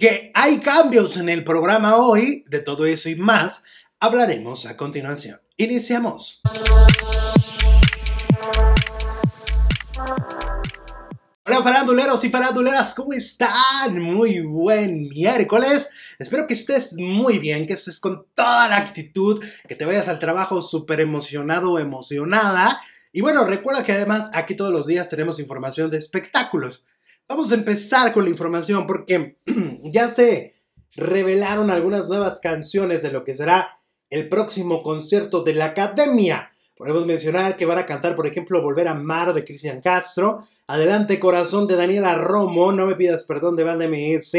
que hay cambios en el programa hoy, de todo eso y más, hablaremos a continuación. Iniciamos. Hola faranduleros y faranduleras, ¿cómo están? Muy buen miércoles. Espero que estés muy bien, que estés con toda la actitud, que te vayas al trabajo súper emocionado o emocionada. Y bueno, recuerda que además aquí todos los días tenemos información de espectáculos. Vamos a empezar con la información porque ya se revelaron algunas nuevas canciones de lo que será el próximo concierto de la Academia. Podemos mencionar que van a cantar, por ejemplo, Volver a Mar de Cristian Castro, Adelante Corazón de Daniela Romo, No me pidas perdón de Banda MS,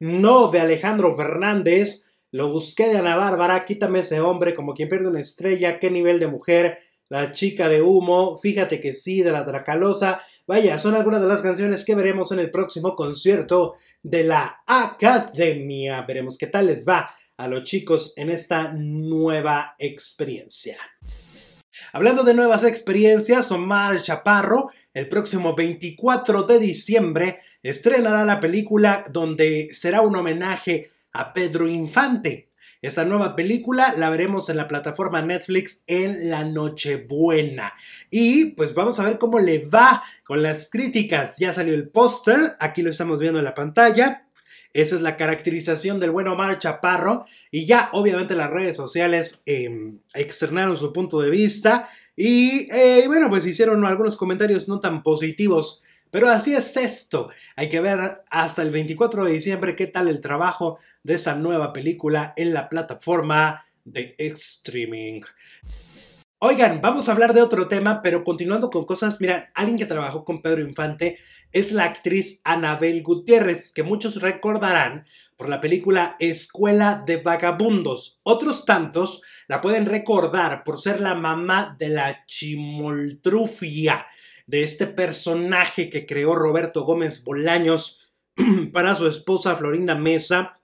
No de Alejandro Fernández, Lo busqué de Ana Bárbara, Quítame ese hombre como quien pierde una estrella, Qué nivel de mujer, La chica de humo, Fíjate que sí de la Tracalosa Vaya, son algunas de las canciones que veremos en el próximo concierto de la Academia. Veremos qué tal les va a los chicos en esta nueva experiencia. Hablando de nuevas experiencias, Omar Chaparro el próximo 24 de diciembre estrenará la película donde será un homenaje a Pedro Infante, esta nueva película la veremos en la plataforma Netflix en la Nochebuena. Y pues vamos a ver cómo le va con las críticas. Ya salió el póster, aquí lo estamos viendo en la pantalla. Esa es la caracterización del bueno Omar Chaparro. Y ya obviamente las redes sociales em, externaron su punto de vista. Eh, y bueno, pues hicieron algunos comentarios no tan positivos. Pero así es esto. Hay que ver hasta el 24 de diciembre qué tal el trabajo de esa nueva película en la plataforma de streaming. Oigan, vamos a hablar de otro tema, pero continuando con cosas, mira, alguien que trabajó con Pedro Infante es la actriz Anabel Gutiérrez, que muchos recordarán por la película Escuela de Vagabundos. Otros tantos la pueden recordar por ser la mamá de la chimoltrufia, de este personaje que creó Roberto Gómez Bolaños para su esposa Florinda Mesa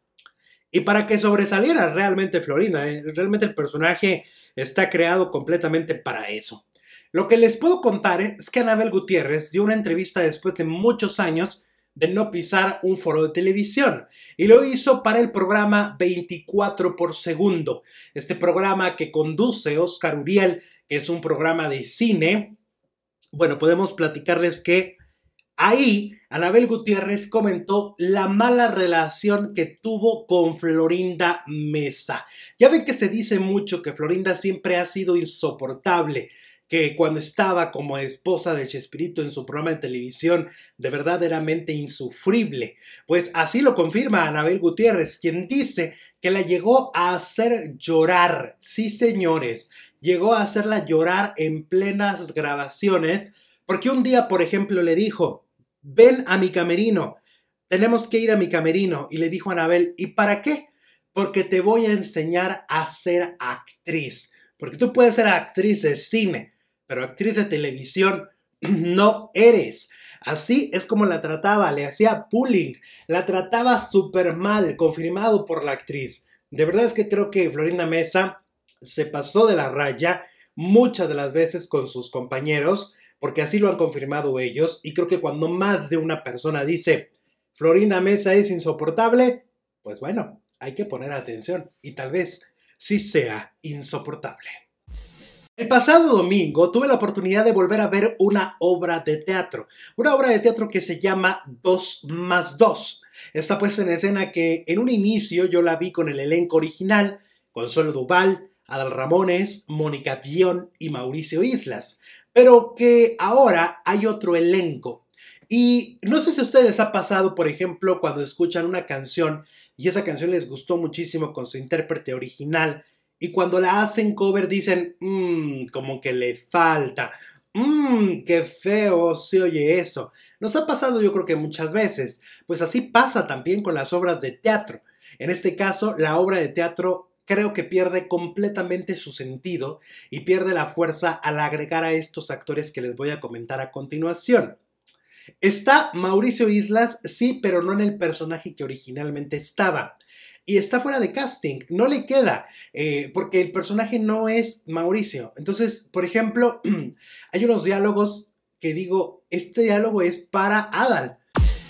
y para que sobresaliera realmente Florina, ¿eh? realmente el personaje está creado completamente para eso. Lo que les puedo contar es que Anabel Gutiérrez dio una entrevista después de muchos años de no pisar un foro de televisión y lo hizo para el programa 24 por segundo, este programa que conduce Oscar Uriel, que es un programa de cine. Bueno, podemos platicarles que Ahí, Anabel Gutiérrez comentó la mala relación que tuvo con Florinda Mesa. Ya ven que se dice mucho que Florinda siempre ha sido insoportable, que cuando estaba como esposa de Chespirito en su programa de televisión, de verdaderamente insufrible. Pues así lo confirma Anabel Gutiérrez, quien dice que la llegó a hacer llorar. Sí, señores, llegó a hacerla llorar en plenas grabaciones, porque un día, por ejemplo, le dijo, ven a mi camerino, tenemos que ir a mi camerino. Y le dijo a Anabel, ¿y para qué? Porque te voy a enseñar a ser actriz. Porque tú puedes ser actriz de cine, pero actriz de televisión no eres. Así es como la trataba, le hacía bullying, la trataba súper mal, confirmado por la actriz. De verdad es que creo que Florinda Mesa se pasó de la raya muchas de las veces con sus compañeros porque así lo han confirmado ellos, y creo que cuando más de una persona dice, Florinda Mesa es insoportable, pues bueno, hay que poner atención, y tal vez sí sea insoportable. El pasado domingo tuve la oportunidad de volver a ver una obra de teatro, una obra de teatro que se llama Dos más 2. Esta puesta en escena que en un inicio yo la vi con el elenco original, Consuelo Duval, Adal Ramones, Mónica Dion y Mauricio Islas pero que ahora hay otro elenco. Y no sé si a ustedes ha pasado, por ejemplo, cuando escuchan una canción y esa canción les gustó muchísimo con su intérprete original y cuando la hacen cover dicen, mmm, como que le falta, mmm, qué feo se oye eso. Nos ha pasado yo creo que muchas veces, pues así pasa también con las obras de teatro. En este caso, la obra de teatro creo que pierde completamente su sentido y pierde la fuerza al agregar a estos actores que les voy a comentar a continuación. Está Mauricio Islas, sí, pero no en el personaje que originalmente estaba. Y está fuera de casting, no le queda, eh, porque el personaje no es Mauricio. Entonces, por ejemplo, hay unos diálogos que digo, este diálogo es para Adal.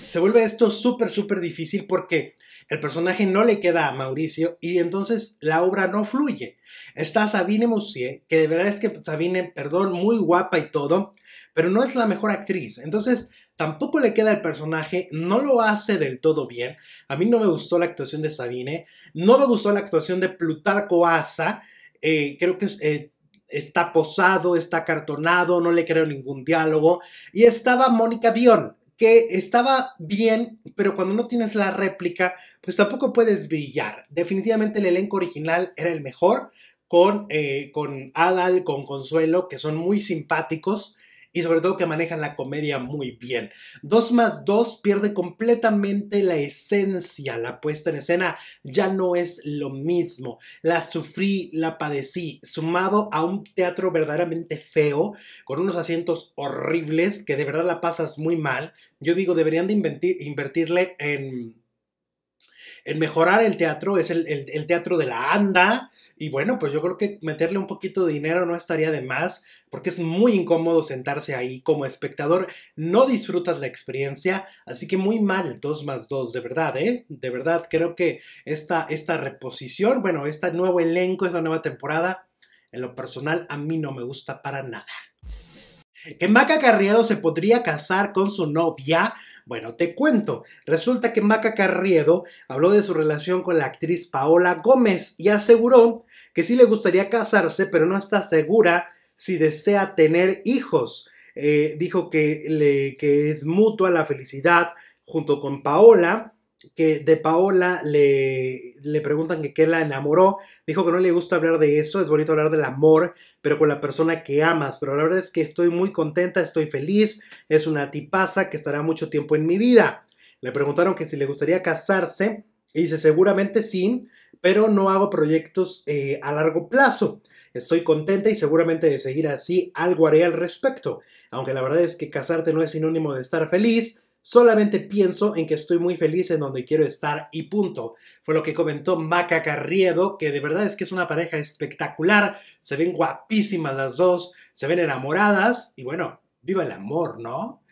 Se vuelve esto súper, súper difícil porque el personaje no le queda a Mauricio y entonces la obra no fluye. Está Sabine Moussier, que de verdad es que Sabine, perdón, muy guapa y todo, pero no es la mejor actriz. Entonces tampoco le queda el personaje, no lo hace del todo bien. A mí no me gustó la actuación de Sabine, no me gustó la actuación de Plutarco Asa. Eh, creo que eh, está posado, está cartonado, no le creo ningún diálogo. Y estaba Mónica Dion, que estaba bien, pero cuando no tienes la réplica, pues tampoco puedes brillar. Definitivamente el elenco original era el mejor, con, eh, con Adal, con Consuelo, que son muy simpáticos, y sobre todo que manejan la comedia muy bien. dos más dos pierde completamente la esencia, la puesta en escena ya no es lo mismo. La sufrí, la padecí, sumado a un teatro verdaderamente feo, con unos asientos horribles que de verdad la pasas muy mal. Yo digo, deberían de invertirle en el mejorar el teatro, es el, teatro de la anda. Y bueno, pues yo creo que meterle un poquito de dinero no estaría de más, porque es muy incómodo sentarse ahí como espectador. No disfrutas la experiencia, así que muy mal, dos más dos de verdad, ¿eh? De verdad, creo que esta, esta reposición, bueno, este nuevo elenco, esta nueva temporada, en lo personal a mí no me gusta para nada. Que Maca Carriado se podría casar con su novia, bueno, te cuento. Resulta que Maca Carriedo habló de su relación con la actriz Paola Gómez y aseguró que sí le gustaría casarse, pero no está segura si desea tener hijos. Eh, dijo que, le, que es mutua la felicidad junto con Paola que de Paola le, le preguntan que qué la enamoró. Dijo que no le gusta hablar de eso, es bonito hablar del amor, pero con la persona que amas. Pero la verdad es que estoy muy contenta, estoy feliz, es una tipaza que estará mucho tiempo en mi vida. Le preguntaron que si le gustaría casarse y dice seguramente sí, pero no hago proyectos eh, a largo plazo. Estoy contenta y seguramente de seguir así algo haré al respecto. Aunque la verdad es que casarte no es sinónimo de estar feliz, Solamente pienso en que estoy muy feliz en donde quiero estar y punto. Fue lo que comentó Maca Carriedo, que de verdad es que es una pareja espectacular. Se ven guapísimas las dos, se ven enamoradas y bueno, viva el amor, ¿no?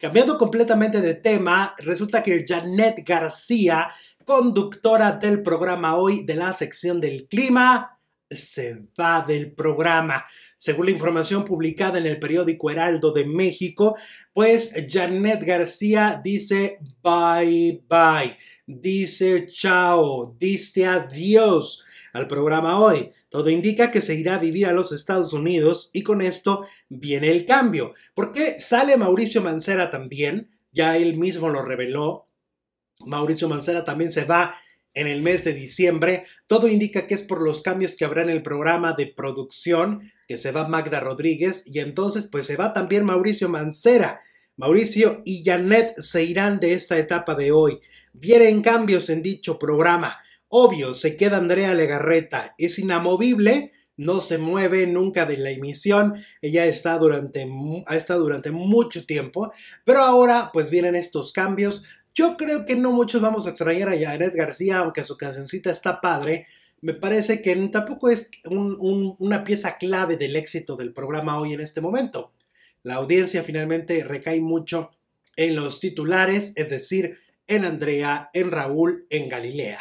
Cambiando completamente de tema, resulta que Janet García, conductora del programa hoy de la sección del clima, se va del programa. Según la información publicada en el periódico Heraldo de México, pues Janet García dice bye bye, dice chao, dice adiós al programa hoy. Todo indica que se irá a vivir a los Estados Unidos y con esto viene el cambio. ¿Por qué sale Mauricio Mancera también, ya él mismo lo reveló. Mauricio Mancera también se va en el mes de diciembre. Todo indica que es por los cambios que habrá en el programa de producción, que se va Magda Rodríguez y entonces pues se va también Mauricio Mancera. Mauricio y Janet se irán de esta etapa de hoy. Vienen cambios en dicho programa. Obvio, se queda Andrea Legarreta. Es inamovible, no se mueve nunca de la emisión. Ella está durante, ha estado durante mucho tiempo. Pero ahora pues vienen estos cambios yo creo que no muchos vamos a extrañar a Janet García, aunque su cancioncita está padre. Me parece que tampoco es una pieza clave del éxito del programa hoy en este momento. La audiencia finalmente recae mucho en los titulares, es decir, en Andrea, en Raúl, en Galilea.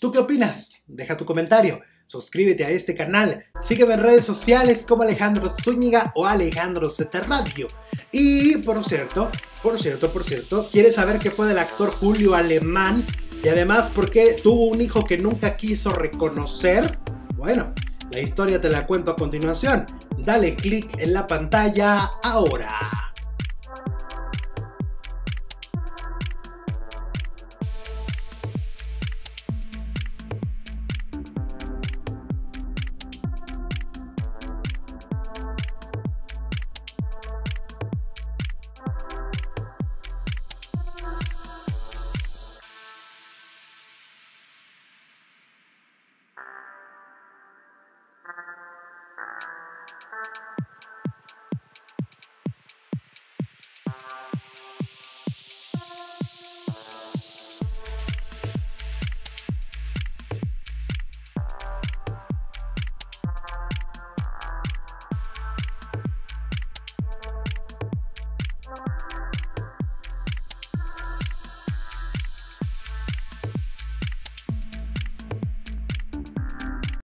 ¿Tú qué opinas? Deja tu comentario. Suscríbete a este canal, sígueme en redes sociales como Alejandro Zúñiga o Alejandro Z Y por cierto, por cierto, por cierto, ¿quieres saber qué fue del actor Julio Alemán? Y además, ¿por qué tuvo un hijo que nunca quiso reconocer? Bueno, la historia te la cuento a continuación. Dale click en la pantalla ahora.